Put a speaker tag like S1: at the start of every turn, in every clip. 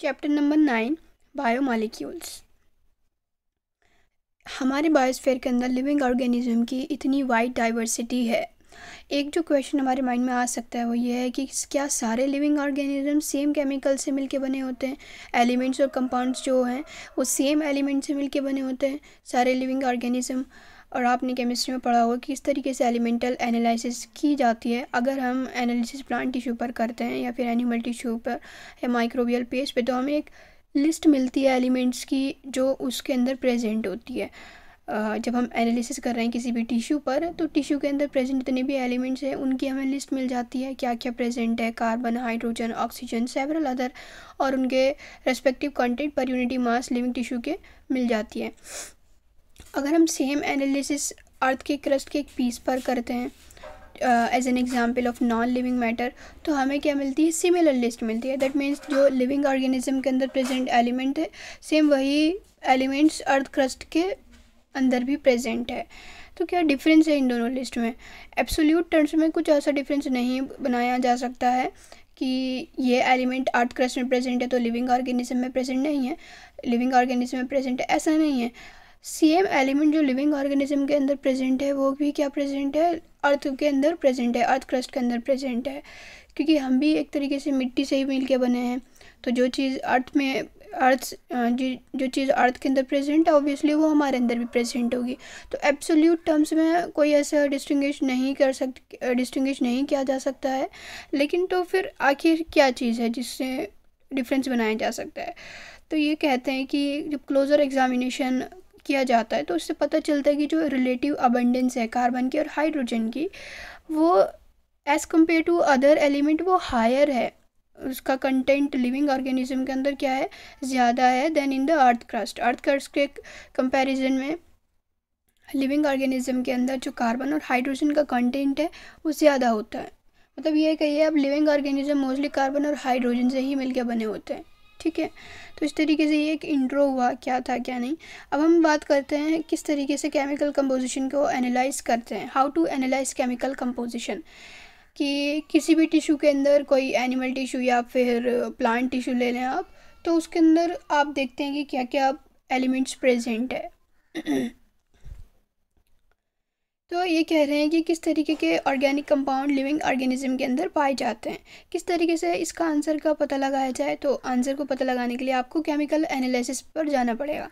S1: chapter number nine biomolecules हमारे biosphere के अंदर लिविंग ऑर्गेनिज्म की इतनी वाइड डाइवर्सिटी है एक जो क्वेश्चन हमारे माइंड में आ सकता है वो ये है कि क्या सारे लिविंग ऑर्गेनिज्म सेम केमिकल से मिलके बने होते हैं एलिमेंट्स और कंपाउंड्स जो हैं वो सेम एलिमेंट से मिलके बने होते हैं सारे लिविंग ऑर्गेनिज्म और आपने केमिस्ट्री में पढ़ा होगा कि इस तरीके से एलिमेंटल एनालिसिस की जाती है अगर हम एनालिसिस प्लांट टिश्यू पर करते हैं या फिर एनिमल टिश्यू पर या माइक्रोबियल पेज पे तो हमें एक लिस्ट मिलती है एलिमेंट्स की जो उसके अंदर प्रेजेंट होती है जब हम एनालिसिस कर रहे हैं किसी भी टिश्यू पर तो टिश्यू के अंदर प्रेजेंट जितने भी एलिमेंट्स हैं उनकी हमें लिस्ट मिल जाती है क्या क्या प्रेजेंट है carbon hydrogen oxygen several other और उनके रेस्पेक्टिव कंटेंट पर यूनिटी मास लिविंग टिश्यू के मिल जाती है अगर हम सेम एनालिसिस अर्थ के क्रस्ट के एक पीस पर करते हैं as an example of non living matter तो हमें क्या मिलती है सिमिलर लिस्ट मिलती है दैट मीन्स जो लिविंग ऑर्गेनिज्म के अंदर प्रेजेंट एलिमेंट है सेम वही एलिमेंट्स अर्थ क्रस्ट के अंदर भी प्रेजेंट है तो क्या डिफरेंस है इन दोनों लिस्ट में एब्सोल्यूट टर्म्स में कुछ ऐसा डिफरेंस नहीं बनाया जा सकता है कि ये एलिमेंट अर्थ क्रस्ट में प्रेजेंट है तो लिविंग ऑर्गेनिज्म में प्रेजेंट नहीं है लिविंग ऑर्गेनिज्म में प्रेजेंट है ऐसा नहीं है सेम एलिमेंट जो लिविंग ऑर्गेनिज्म के अंदर प्रेजेंट है वो भी क्या प्रेजेंट है अर्थ के अंदर प्रेजेंट है अर्थ क्रस्ट के अंदर प्रेजेंट है क्योंकि हम भी एक तरीके से मिट्टी से ही मिल के बने हैं तो जो चीज़ अर्थ में अर्थ जो चीज़ अर्थ के अंदर प्रेजेंट है ऑब्वियसली वो हमारे अंदर भी प्रेजेंट होगी तो एब्सोल्यूट टर्म्स में कोई ऐसा डिस्टिंग्विश नहीं कर सक डिस्टिंग्विश नहीं किया जा सकता है लेकिन तो फिर आखिर क्या चीज़ है जिससे डिफरेंस बनाया जा सकता है तो ये कहते हैं कि जब क्लोज़र एग्जामिनेशन किया जाता है तो उससे पता चलता है कि जो रिलेटिव अबंडेंस है कार्बन की और हाइड्रोजन की वो as compare to other element वो हायर है उसका कंटेंट लिविंग ऑर्गेनिज्म के अंदर क्या है ज़्यादा है than in the earth crust earth crust के कंपैरिजन में लिविंग ऑर्गेनिज्म के अंदर जो कार्बन और हाइड्रोजन का कंटेंट है वो ज़्यादा होता है मतलब ये कहिए अब लिविंग ऑर्गेनिज्म मोस्टली कार्बन और हाइड्रोजन से ही मिलकर बने होते हैं ठीक है तो इस तरीके से ये एक इंट्रो हुआ क्या था क्या नहीं अब हम बात करते हैं किस तरीके से केमिकल कंपोजिशन को एनालाइज करते हैं how to analyse chemical composition कि किसी भी टिश्यू के अंदर कोई एनिमल टिश्यू या फिर प्लांट टिश्यू ले लें आप तो उसके अंदर आप देखते हैं कि क्या क्या एलिमेंट्स प्रेजेंट है तो ये कह रहे हैं कि किस तरीके के ऑर्गेनिक कंपाउंड लिविंग ऑर्गेनिज्म के अंदर पाए जाते हैं किस तरीके से इसका आंसर का पता लगाया जाए तो आंसर को पता लगाने के लिए आपको केमिकल एनालिसिस पर जाना पड़ेगा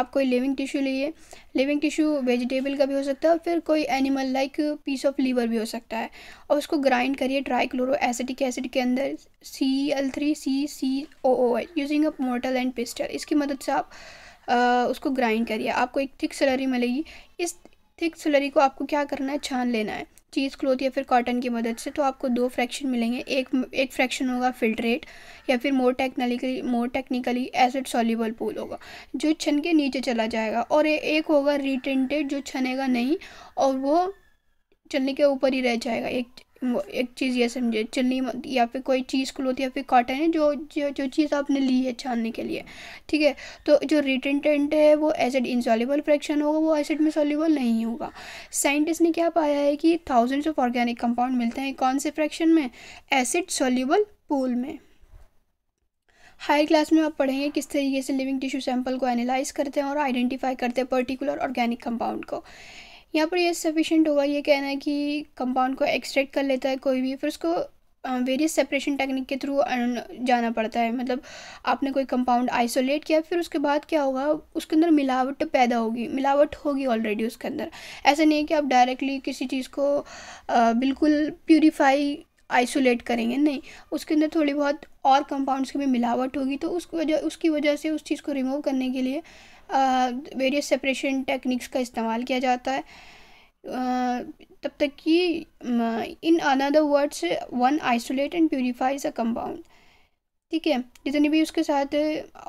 S1: आप कोई लिविंग टिश्यू लिए लिविंग टिश्यू वेजिटेबल का भी हो सकता है फिर कोई animal like piece of liver भी हो सकता है और उसको ग्राइंड करिए ड्राई क्लोरो एसिडिक एसिड के अंदर C L three C C O O H using a mortar and pestle इसकी मदद से आप आ, उसको ग्राइंड करिए आपको एक थिक सैलरी मिलेगी इस थिक स्लरी को आपको क्या करना है छान लेना है चीज़ क्लोथ या फिर कॉटन की मदद से तो आपको दो फ्रैक्शन मिलेंगे एक एक फ्रैक्शन होगा फिल्ट्रेट या फिर more technically more technically acid soluble pool होगा जो छन के नीचे चला जाएगा और एक होगा रिटेंटेड जो छनेगा नहीं और वो चलने के ऊपर ही रह जाएगा एक एक चीज़ ये समझे चन्नी या फिर कोई चीज़ क्लोथ या फिर कॉटन है जो जो जो चीज़ आपने ली है छानने के लिए ठीक है तो जो रिटेंटेंट है वो एसिड इंसॉल्यूबल फ्रैक्शन होगा वो एसिड में सॉल्यूबल नहीं होगा साइंटिस्ट ने क्या पाया है कि थाउजेंड्स ऑफ ऑर्गेनिक कंपाउंड मिलते हैं कौन से फ्रैक्शन में एसिड सोल्यूबल पूल में हायर क्लास में आप पढ़ेंगे किस तरीके से लिविंग टिश्यू सैंपल को एनालाइज करते हैं और आइडेंटिफाई करते हैं पर्टिकुलर ऑर्गेनिक कंपाउंड को यहाँ पर यह सफिशेंट होगा ये कहना है कि कंपाउंड को एक्सट्रैक्ट कर लेता है कोई भी फिर उसको वेरियस सेपरेशन टेक्निक के थ्रू जाना पड़ता है मतलब आपने कोई कंपाउंड आइसोलेट किया फिर उसके बाद क्या होगा उसके अंदर मिलावट पैदा होगी मिलावट होगी ऑलरेडी उसके अंदर ऐसा नहीं है कि आप डायरेक्टली किसी चीज़ को बिल्कुल प्योरीफाई आइसोलेट करेंगे नहीं उसके अंदर थोड़ी बहुत और कंपाउंड्स की भी मिलावट होगी तो उस वजह उसकी वजह से उस चीज़ को रिमूव करने के लिए वेरियस सेपरेशन टेक्निक्स का इस्तेमाल किया जाता है तब तक कि in another words one isolate and purifies a compound ठीक है जितनी भी उसके साथ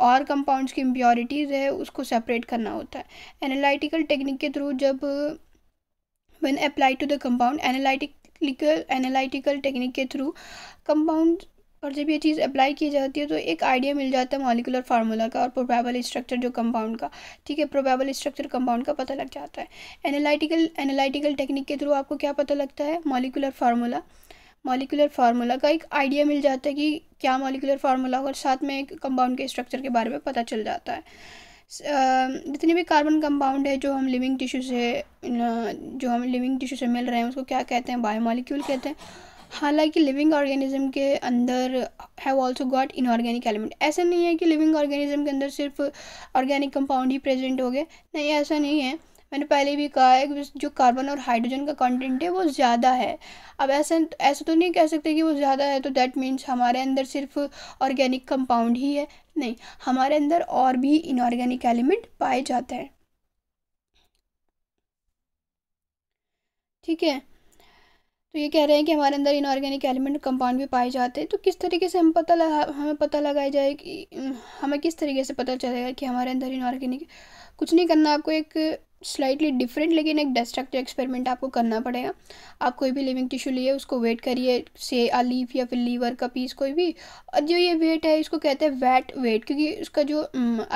S1: और कंपाउंड्स की इम्प्योरिटीज़ है उसको सेपरेट करना होता है एनालिटिकल टेक्निक के थ्रू जब when apply to the compound analytical analytical technique के थ्रू कंपाउंड और जब ये चीज़ अप्लाई की जाती है तो एक आइडिया मिल जाता है मॉलिकुलर फार्मूला का और प्रोबेबल स्ट्रक्चर जो कंपाउंड का ठीक है प्रोबेबल स्ट्रक्चर कंपाउंड का पता लग जाता है एनालिटिकल एनालिटिकल टेक्निक के थ्रू आपको क्या पता लगता है मॉलिकुलर फार्मूला मॉलिकुलर फार्मूला का एक आइडिया मिल जाता है कि क्या मॉलिकुलर फार्मूला और साथ में एक कंपाउंड के स्ट्रक्चर के बारे में पता चल जाता है जितने भी कार्बन कंपाउंड है जो हम लिविंग टिश्यू से जो हम लिविंग टिश्यू से मिल रहे हैं उसको क्या कहते हैं बायोमोलिक्यूल कहते हैं हालांकि लिविंग ऑर्गेनिज्म के अंदर have also got inorganic element ऐसा नहीं है कि लिविंग ऑर्गेनिज्म के अंदर सिर्फ ऑर्गेनिक कंपाउंड ही प्रेजेंट हो गए नहीं ऐसा नहीं है मैंने पहले भी कहा है कि जो कार्बन और हाइड्रोजन का कंटेंट है वो ज़्यादा है अब ऐसा ऐसा तो नहीं कह सकते कि वो ज़्यादा है तो दैट मीन्स हमारे अंदर सिर्फ ऑर्गेनिक कंपाउंड ही है नहीं हमारे अंदर और भी इनऑर्गेनिक एलिमेंट पाए जाते हैं ठीक है तो ये कह रहे हैं कि हमारे अंदर इनऑर्गेनिक एलिमेंट कंपाउंड भी पाए जाते हैं तो किस तरीके से हम पता लगा हमें पता लगाया जाए कि हमें किस तरीके से पता चलेगा कि हमारे अंदर इनऑर्गेनिक कुछ नहीं करना आपको एक स्लाइटली डिफरेंट लेकिन एक डिस्ट्रक्टिव एक्सपेरिमेंट आपको करना पड़ेगा आप कोई भी लिविंग टिश्यू लिए उसको वेट करिए से आ लीफ या फिर लीवर का पीस कोई भी और जो ये वेट है इसको कहते हैं वेट वेट क्योंकि उसका जो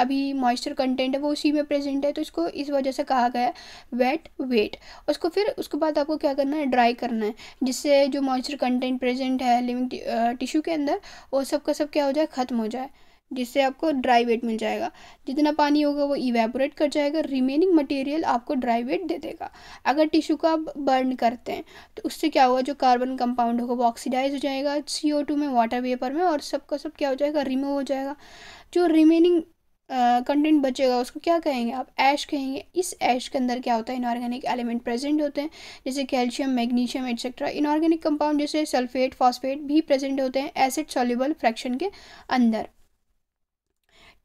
S1: अभी मॉइस्चर कंटेंट है वो उसी में प्रेजेंट है तो इसको इस वजह से कहा गया है वेट वेट उसको फिर उसके बाद आपको क्या करना है ड्राई करना है जिससे जो मॉइस्चर कंटेंट प्रेजेंट है लिविंग टिश्यू के अंदर वो सब का सब क्या हो जाए ख़त्म हो जाए जिससे आपको ड्राई वेट मिल जाएगा जितना पानी होगा वो इवेपोरेट कर जाएगा रिमेनिंग मटेरियल आपको ड्राई वेट दे देगा अगर टिश्यू को आप बर्न करते हैं तो उससे क्या होगा जो कार्बन कंपाउंड होगा वो ऑक्सीडाइज हो जाएगा सी ओ टू में वाटर वेपर में और सबका सब क्या हो जाएगा रिमूव हो जाएगा जो रिमेनिंग कंटेंट बचेगा उसको क्या कहेंगे आप ऐश कहेंगे इस ऐश के अंदर क्या होता है इनऑर्गेनिक एलिमेंट प्रेजेंट होते हैं जैसे calcium magnesium etcetera inorganic compound जैसे सल्फेट फॉस्फेट भी प्रेजेंट होते हैं एसिड सॉल्यूबल फ्रैक्शन के अंदर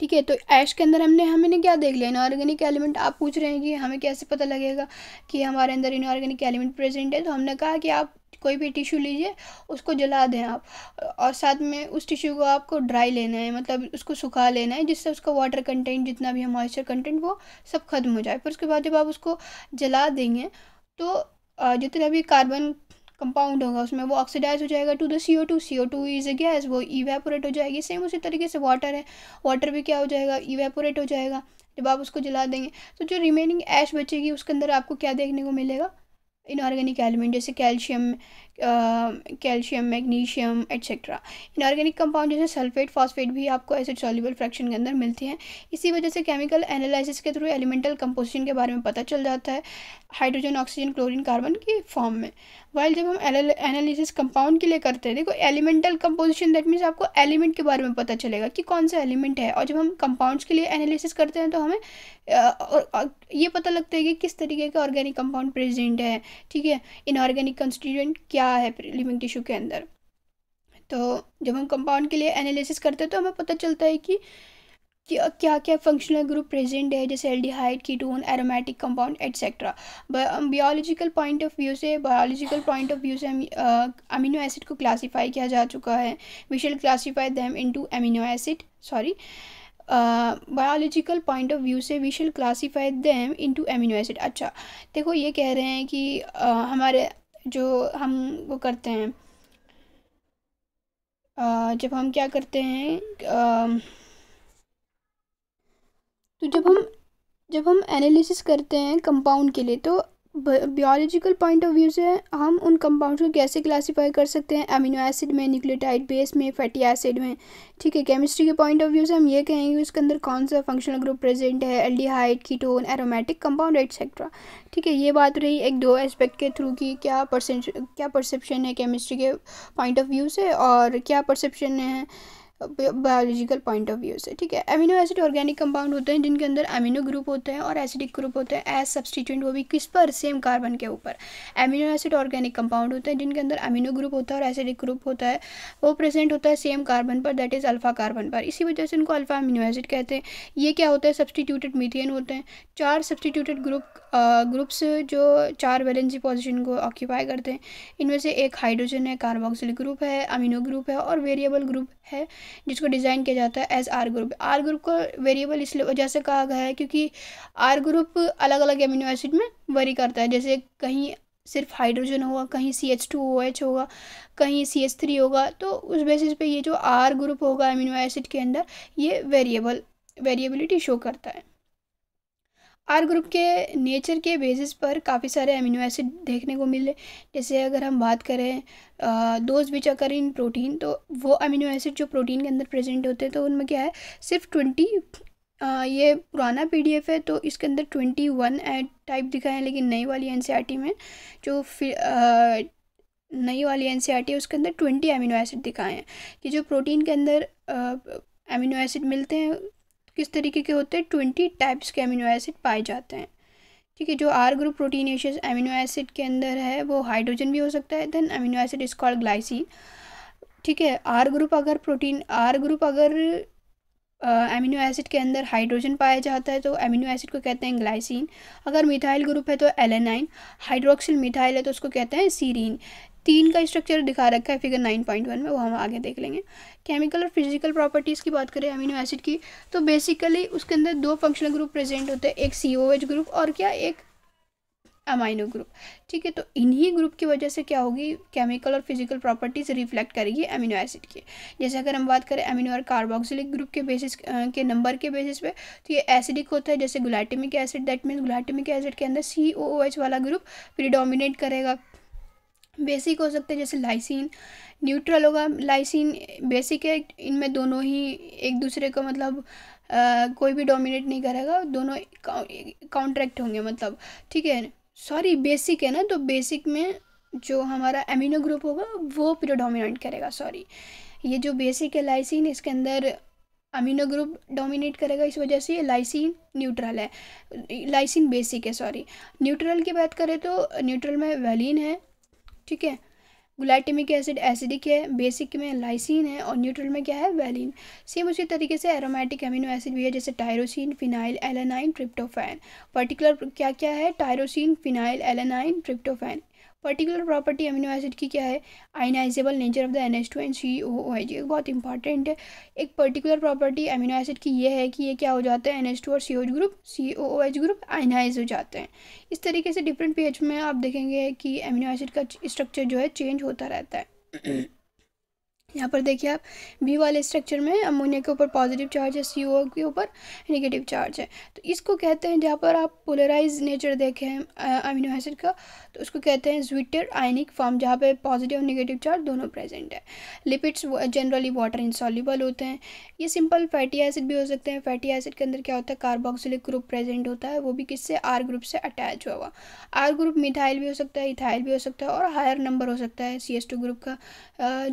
S1: ठीक है तो ऐश के अंदर हमने हमने क्या देख लिया इनऑर्गेनिक एलिमेंट आप पूछ रहे हैं कि हमें कैसे पता लगेगा कि हमारे अंदर इनऑर्गेनिक एलिमेंट प्रेजेंट है तो हमने कहा कि आप कोई भी टिश्यू लीजिए उसको जला दें आप और साथ में उस टिश्यू को आपको ड्राई लेना है मतलब उसको सुखा लेना है जिससे उसका वाटर कंटेंट जितना भी है मॉइस्चर कंटेंट वो सब खत्म हो जाए फिर उसके बाद जब आप उसको जला देंगे तो जितना भी कार्बन कंपाउंड होगा उसमें वो ऑक्सीडाइज हो जाएगा to the C O two C O two is a gas वो इवेपोरेट हो जाएगी सेम उसी तरीके से वाटर है वाटर भी क्या हो जाएगा इवेपोरेट हो जाएगा जब आप उसको जला देंगे तो जो रिमेनिंग ऐश बचेगी उसके अंदर आपको क्या देखने को मिलेगा इनऑर्गेनिक एलिमेंट जैसे calcium calcium magnesium etcetera inorganic compound जैसे सल्फेट फॉस्फेट भी आपको एसिड सॉल्यूबल फ्रैक्शन के अंदर मिलती हैं इसी वजह से केमिकल एनालिसिस के थ्रू एलिमेंटल कंपोजिशन के बारे में पता चल जाता है हाइड्रोजन ऑक्सीजन क्लोरीन कार्बन की फॉर्म में वाइल जब हम एनालिसिस कंपाउंड के लिए करते हैं देखो एलिमेंटल कंपोजिशन दैट मीन्स आपको एलिमेंट के बारे में पता चलेगा कि कौन सा एलिमेंट है और जब हम कंपाउंड्स के लिए एनालिसिस करते हैं तो हमें ये पता लगता है कि किस तरीके का ऑर्गेनिक कंपाउंड प्रेजेंट है ठीक है इनऑर्गेनिक कंस्टिट्यूएंट क्या है लिविंग टिश्यू के अंदर तो जब हम कंपाउंड के लिए एनालिसिस करते हैं तो हमें पता चलता है कि क्या क्या क्या फंक्शनल ग्रुप प्रेजेंट है जैसे aldehyde ketone aromatic compound etcetera biological point of view से बायोलॉजिकल पॉइंट ऑफ व्यू से अमीनो एसिड को क्लासीफाई किया जा चुका है we shall classify them to amino acid sorry biological point of view से we shall classify them to amino acid अच्छा देखो ये कह रहे हैं कि uh, हमारे जो हम वो करते हैं uh, जब हम क्या करते हैं uh, तो जब हम जब हम एनालिसिस करते हैं कंपाउंड के लिए तो बायोलॉजिकल पॉइंट ऑफ व्यू से हम उन कंपाउंड्स को कैसे क्लासिफाई कर सकते हैं अमीनो एसिड में न्यूक्लियोटाइड बेस में फैटी एसिड में ठीक है केमिस्ट्री के पॉइंट ऑफ व्यू से हम ये कहेंगे उसके अंदर कौन सा फंक्शनल ग्रुप प्रेजेंट है aldehyde ketone aromatic compound etcetera ठीक है ये बात रही एक दो एस्पेक्ट के थ्रू की क्या परसेंट क्या परसेप्शन है केमिस्ट्री के पॉइंट ऑफ व्यू से और क्या परसेप्शन है बायोलॉजिकल पॉइंट ऑफ व्यू से ठीक है अमीनो एसिड ऑर्गेनिक कंपाउंड होते हैं जिनके अंदर अमीनो ग्रुप होते हैं और एसिडिक ग्रुप होते हैं एज सब्सटीट्यूट वो भी किस पर सेम कार्बन के ऊपर अमीनो एसिड ऑर्गेनिक कंपाउंड होते हैं जिनके अंदर अमीनो ग्रुप होता है और एसिडिक ग्रुप होता है वो प्रेजेंट होता है सेम कार्बन पर दैट इज़ अल्फा कार्बन पर इसी वजह से उनको अल्फा अमीनो एसिड कहते हैं ये क्या होता है सब्सटीट्यूटेड मीथियन होते हैं चार सब्सटीट्यूटेड ग्रुप ग्रुप्स जो चार वैलेंसी पोजिशन को ऑक्यूपाई करते हैं इनमें से एक हाइड्रोजन है कार्बोक्सिल ग्रुप है अमीनो ग्रुप है और वेरिएबल ग्रुप है जिसको डिज़ाइन किया जाता है as R group R group को वेरिएबल इसलिए वजह से कहा गया है क्योंकि आर ग्रुप अलग अलग एमिनो एसिड में वरी करता है जैसे कहीं सिर्फ हाइड्रोजन होगा कहीं C H two O H होगा कहीं सी एच थ्री होगा तो उस बेसिस पे ये जो आर ग्रुप होगा एमिनो एसिड के अंदर ये वेरिएबल वेरिएबिलिटी शो करता है आर ग्रुप के नेचर के बेसिस पर काफ़ी सारे अमीनो एसिड देखने को मिले जैसे अगर हम बात करें those beach occur in protein तो वो अमीनो एसिड जो प्रोटीन के अंदर प्रेजेंट होते हैं तो उनमें क्या है सिर्फ ट्वेंटी ये पुराना पीडीएफ है तो इसके अंदर ट्वेंटी वन टाइप दिखाए हैं लेकिन नई वाली एनसीईआरटी e में जो फिर नई वाली एन e है उसके अंदर ट्वेंटी अमीनो एसिड दिखाए हैं कि जो प्रोटीन के अंदर अमीनो एसिड मिलते हैं किस तरीके के होते हैं ट्वेंटी टाइप्स के अमीनो एसिड पाए जाते हैं ठीक है जो R group proteinaceous amino acid के अंदर है वो हाइड्रोजन भी हो सकता है then amino acid is called glycine ठीक है आर ग्रुप अगर प्रोटीन आर ग्रुप अगर अमीनो एसिड के अंदर हाइड्रोजन पाया जाता है तो अमीनो एसिड को कहते हैं ग्लाइसिन अगर मिथाइल ग्रुप है तो एलेनाइन हाइड्रोक्सिल मिथाइल है तो उसको कहते हैं सीरीन तीन का स्ट्रक्चर दिखा रखा है फिगर नाइन पॉइंट वन में वो हम आगे देख लेंगे केमिकल और फिजिकल प्रॉपर्टीज़ की बात करें अमीनो एसिड की तो बेसिकली उसके अंदर दो फंक्शनल ग्रुप प्रेजेंट होते हैं एक सी ग्रुप और क्या एक अमाइनो ग्रुप ठीक है तो इन्हीं ग्रुप की वजह से क्या होगी केमिकल और फिजिकल प्रॉपर्टीज़ रिफ्लेक्ट करेगी अमीनो एसिड की जैसे अगर हम बात करें अमीनो और कार्बोक्सिलिक ग्रुप के बेसिस के नंबर के बेसिस पे तो ये एसिडिक होता है जैसे glutamic acid that means glutamic acid के अंदर सी वाला ग्रुप प्रीडोमिनेट करेगा बेसिक हो सकते हैं जैसे लाइसिन न्यूट्रल होगा लाइसिन बेसिक है इनमें दोनों ही एक दूसरे को मतलब आ, कोई भी डोमिनेट नहीं करेगा दोनों कॉन्ट्रैक्ट होंगे मतलब ठीक है सॉरी बेसिक है ना तो बेसिक में जो हमारा एमिनो ग्रुप होगा वो प्रोडोमिनेट करेगा सॉरी ये जो बेसिक है लाइसिन इसके अंदर अमीनो ग्रुप डोमिनेट करेगा इस वजह से ये लाइसिन न्यूट्रल है लाइसिन बेसिक है सॉरी न्यूट्रल की बात करें तो न्यूट्रल में वैलिन है ठीक है ग्लाइटेमिक एसिड एसिडिक है बेसिक में लाइसिन है और न्यूट्रल में क्या है वैलिन सेम उसी तरीके से एरोमेटिक एमिनो एसिड भी है जैसे tyrosine phenylalanine tryptophan particular क्या क्या है tyrosine phenylalanine tryptophan particular property amino acid की क्या है ionisable nature of the N H two and C O O H बहुत इंपॉर्टेंट है एक पर्टिकुलर प्रॉपर्टी अमीनो एसिड की ये है कि ये क्या हो जाता है एन एच टू और C O H group C O O H group ionise हो जाते हैं इस तरीके से डिफरेंट पी एच में आप देखेंगे कि अमीनो एसिड का स्ट्रक्चर जो है चेंज होता रहता है यहाँ पर देखिए आप बी वाले स्ट्रक्चर में अमोनिया के ऊपर पॉजिटिव चार्ज है सी के ऊपर नेगेटिव चार्ज है तो इसको कहते हैं जहाँ पर आप पोलराइज नेचर देखें अमीनो एसिड का तो उसको कहते हैं ज्विटर आयनिक फॉर्म जहाँ पे पॉजिटिव और नेगेटिव चार्ज दोनों प्रेजेंट है लिपिड्स जनरली वाटर इंसॉल्यूबल होते हैं ये सिंपल फैटी एसिड भी हो सकते हैं फैटी एसिड के अंदर क्या होता है कार्बोक्सिलिक ग्रुप प्रेजेंट होता है वो भी किससे आर ग्रुप से अटैच हुआ हुआ आर ग्रुप मिथाइल भी हो सकता है इथाइल भी हो सकता है और हायर नंबर हो सकता है सी ग्रुप का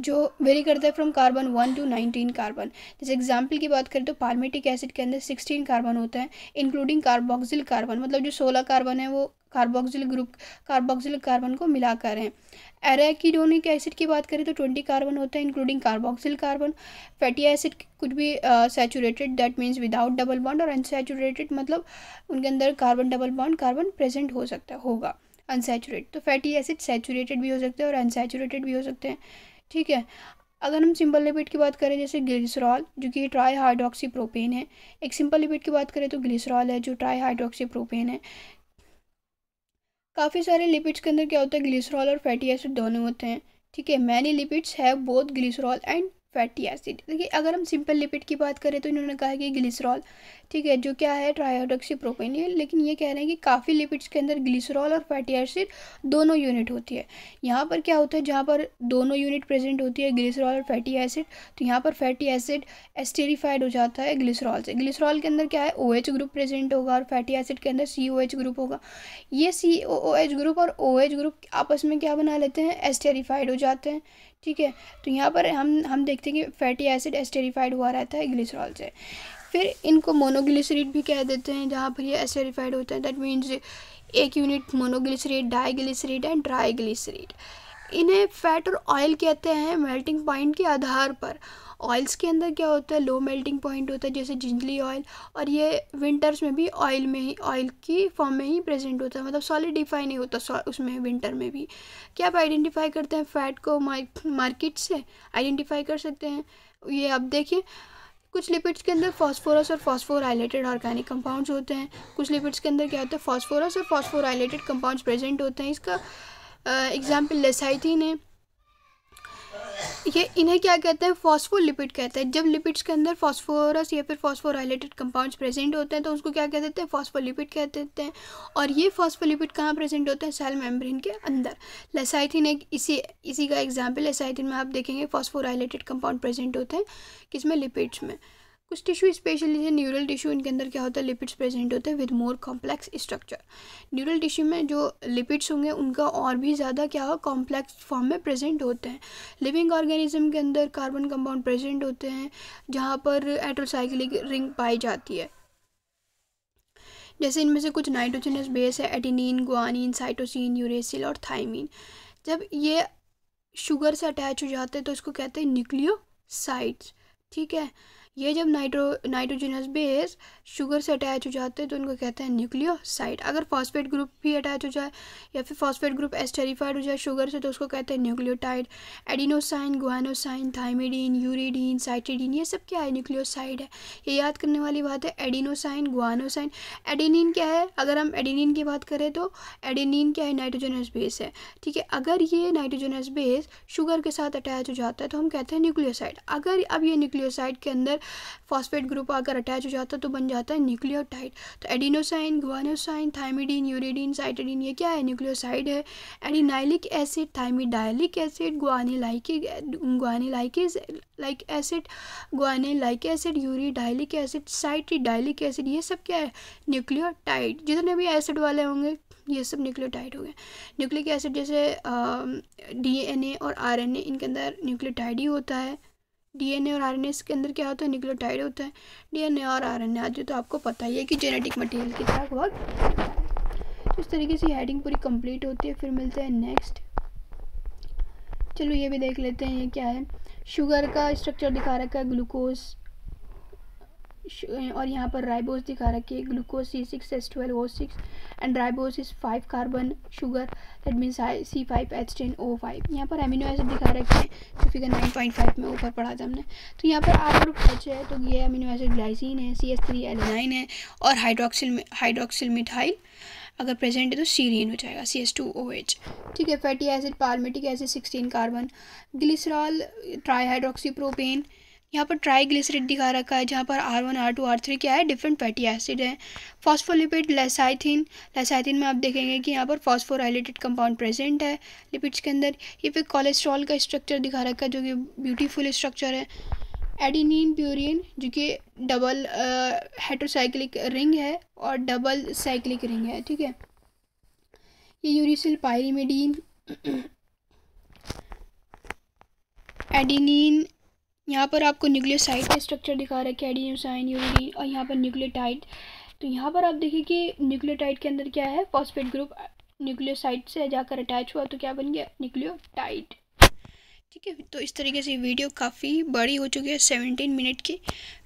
S1: जो वेरी करता है from carbon one to nineteen carbon जैसे एग्जाम्पल की बात करें तो पार्मेटिक एसिड के अंदर सिक्सटीन कार्बन होते हैं इंक्लूडिंग कार्बोक्सिल कार्बन मतलब जो सोलह कार्बन है वो कार्बोक्सिल ग्रुप कार्बोक्सिल कार्बन को मिलाकर हैं एराकिडोनिक एसिड की बात करें तो ट्वेंटी कार्बन होता है including carboxyl carbon fatty acid कुछ भी saturated that means without double bond और अनसेचूरेटेड मतलब उनके अंदर carbon double bond carbon present हो सकता है होगा अनसेचूरेट तो फैटी एसिड सेचूरेटेड भी हो सकते हैं और अनसेचूरेटेड भी हो सकते हैं ठीक है अगर हम सिंपल लिपिड की बात करें जैसे ग्लिसरॉल जो कि ट्राई हाइड्रोक्सी प्रोपेन है एक सिंपल लिपिड की बात करें तो ग्लिसरॉल है जो ट्राई हाइड्रोक्सी प्रोपेन है काफ़ी सारे लिपिड्स के अंदर क्या होता है ग्लिसरॉल और फैटी एसिड दोनों होते हैं ठीक है many lipids have both glycerol and fatty acid देखिए अगर हम सिंपल लिपिड की बात करें तो इन्होंने कहा है कि ग्लिसरॉल ठीक है जो क्या है ट्रायोडक्सी प्रोपेन है लेकिन ये कह रहे हैं कि काफ़ी लिपिड्स के अंदर ग्लिसरॉल और फैटी एसिड दोनों यूनिट होती है यहाँ पर क्या होता है जहाँ पर दोनों यूनिट प्रेजेंट होती है ग्लिसरॉल और फैटी एसिड तो यहाँ पर फैटी एसिड एस्टेरीफाइड हो जाता है ग्लिसरॉल से ग्लिसरॉल के अंदर क्या है ओ OH ग्रुप प्रेजेंट होगा और फैटी एसिड के अंदर सी OH ग्रुप होगा ये सी OH ग्रुप और ओ OH ग्रुप आपस में क्या बना लेते हैं एस्टेरीफाइड हो जाते हैं ठीक है तो यहाँ पर हम हम देखते हैं कि फैटी एसिड एस्टेरिफाइड हुआ रहता है ग्लिसरॉल से फिर इनको मोनोग्लिसरीड भी कह देते हैं जहाँ पर ये एस्टेरीफाइड होता है दैट मीन्स एक unit monoglyceride glyceride and glyceride इन्हें फैट और ऑयल कहते हैं मेल्टिंग पॉइंट के आधार पर ऑयल्स के अंदर क्या होता है लो मेल्टिंग पॉइंट होता है जैसे जिंजली ऑयल और ये विंटर्स में भी ऑयल में ही ऑयल की फॉर्म में ही प्रेजेंट होता है मतलब सॉलिडिफाई नहीं होता उसमें विंटर में भी क्या आप आइडेंटिफाई करते हैं फैट को मार्केट से आइडेंटिफाई कर सकते हैं ये आप देखिए कुछ लिपिड्स के अंदर फॉस्फोरस और फॉस्फोर आइलेटेड ऑर्गेनिक कंपाउंड्स होते हैं कुछ लिपिड्स के अंदर क्या होता है फॉस्फोरस और फॉस्फोर आइलेटेड कंपाउंड्स प्रेजेंट होते हैं इसका एग्ज़ाम्पल लेसाइथी ने ये इन्हें क्या कहते हैं फॉस्फोलिपिड कहते हैं जब लिपिड्स के अंदर फॉस्फोरस या फिर फॉस्फोराइलेटेड कंपाउंड्स प्रेजेंट होते हैं तो उसको क्या कह देते हैं फॉस्फोलिपिड कह देते हैं और ये फॉस्फोलिपिड कहाँ प्रेजेंट होते हैं सेल मेम्ब्रेन के अंदर लेसाइथिन एक इसी इसी का एग्जाम्पल लेसाइथिन में आप देखेंगे फॉस्फोराइलेटेड कंपाउंड प्रेजेंट होते हैं किसमें लिपिड्स में कुछ टिश्यू स्पेशली जैसे न्यूरल टिश्यू इनके अंदर क्या होता है लिपिड्स प्रेजेंट होते हैं with more complex structure neural tissue में जो लिपिड्स होंगे उनका और भी ज़्यादा क्या हो कॉम्प्लेक्स फॉर्म में प्रेजेंट होते हैं लिविंग ऑर्गेनिज्म के अंदर कार्बन कंपाउंड प्रेजेंट होते हैं जहाँ पर एट्रोसाइक्लिक रिंग पाई जाती है जैसे इनमें से कुछ नाइट्रोजनस बेस है एटीनिन गुआनिन साइटोसिन यूरेसिल और थाइमिन जब ये शुगर से अटैच हो जाते हैं तो इसको कहते हैं न्यूक्लियोसाइड्स ठीक है ये जब नाइट्रो नाइट्रोजनस बेस शुगर से अटैच हो जाते हैं तो उनको कहते हैं न्यूक्लियोसाइड अगर फॉस्फेट ग्रुप भी अटैच हो जाए या फिर फॉस्फेट ग्रुप एस्टेरीफाइड हो जाए शुगर से तो उसको कहते हैं nucleotide adenosine guanosine thymidine uridine cytidine ये सब क्या है न्यूक्लियोसाइड है ये याद करने वाली बात है एडिनोसाइन गुआनोसाइन एडिनिन क्या है अगर हम एडिनिन की बात करें तो एडिनिन क्या है नाइट्रोजनस बेस है ठीक है अगर ये नाइट्रोजनस बेस शुगर के साथ अटैच हो जाता है तो हम कहते हैं न्यूक्लियोसाइड अगर अब ये न्यूक्लियोसाइड के अंदर फॉस्फेट ग्रुप अगर अटैच हो जाता है तो बन जाता है न्यूक्लियोटाइड तो adenosine guanosine thymidine uridine cytidine ये क्या है न्यूक्लियोसाइड है adenylic acid thymidylic acid guanylic guanylic like acid guanylic acid uridylic acid cytidylic acid ये सब क्या है न्यूक्लियोटाइड जितने भी एसिड वाले होंगे ये सब न्यूक्लियोटाइड हो गए न्यूक्लिक एसिड जैसे डीएनए और आरएनए इनके अंदर न्यूक्लियोटाइड ही होता है डीएनए और आरएनए इसके अंदर क्या होता है टाइड होता है डीएनए और आरएनए आज तो आपको पता ही है कि जेनेटिक मटेरियल के साथ वर्क इस तरीके से हेडिंग पूरी कंप्लीट होती है फिर मिलते हैं नेक्स्ट चलो ये भी देख लेते हैं ये क्या है शुगर का स्ट्रक्चर दिखा रखा है ग्लूकोज और यहाँ पर राइबोस दिखा रखी है glucose C six S twelve O six and ribose is five carbon sugar that means C five H ten O five यहाँ पर एमिनो एसिड दिखा रखे हैं जो फिगर नाइन पॉइंट फाइव में ऊपर पढ़ा था हमने तो यहाँ पर आर ग्रुप एच है तो ये अमिनो एसिड ग्लाइसिन है सी एस थ्री नाइन है और हाइड्रोक्सिल हाइड्रोक्सिल मिठाइल अगर प्रेजेंट है तो सीरियन हो जाएगा C S two O H ठीक है fatty acid palmitic acid sixteen carbon glycerol trihydroxy propane यहाँ पर ट्राईग्लिसरिड दिखा रखा है जहाँ पर R one R two R three क्या है डिफरेंट फैटी एसिड है फॉस्फोलिपिड लेसाइथिन लेसाइथिन में आप देखेंगे कि यहाँ पर फॉस्फोराइलेटेड कंपाउंड प्रेजेंट है लिपिड्स के अंदर ये फिर कोलेस्ट्रॉल का स्ट्रक्चर दिखा रखा है जो कि ब्यूटीफुल स्ट्रक्चर है एडिनिन प्यूरिन जो कि डबल हेट्रोसाइक्लिक रिंग है और डबल साइक्लिक रिंग है ठीक है ये यूरिसिल पायरीमिडीन एडिनिन यहाँ पर आपको न्यूक्लियोसाइड का स्ट्रक्चर दिखा रहा है एडिनोसाइन यूरिन और यहाँ पर न्यूक्लियोटाइड तो यहाँ पर आप देखिए कि न्यूक्लियोटाइड के अंदर क्या है फॉस्फेट ग्रुप न्यूक्लियोसाइड से जाकर अटैच हुआ तो क्या बन गया न्यूक्लियोटाइड ठीक है तो इस तरीके से वीडियो काफ़ी बड़ी हो चुकी है सेवनटीन मिनट की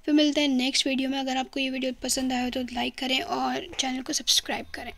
S1: फिर मिलते हैं नेक्स्ट वीडियो में अगर आपको ये वीडियो पसंद आए तो लाइक करें और चैनल को सब्सक्राइब करें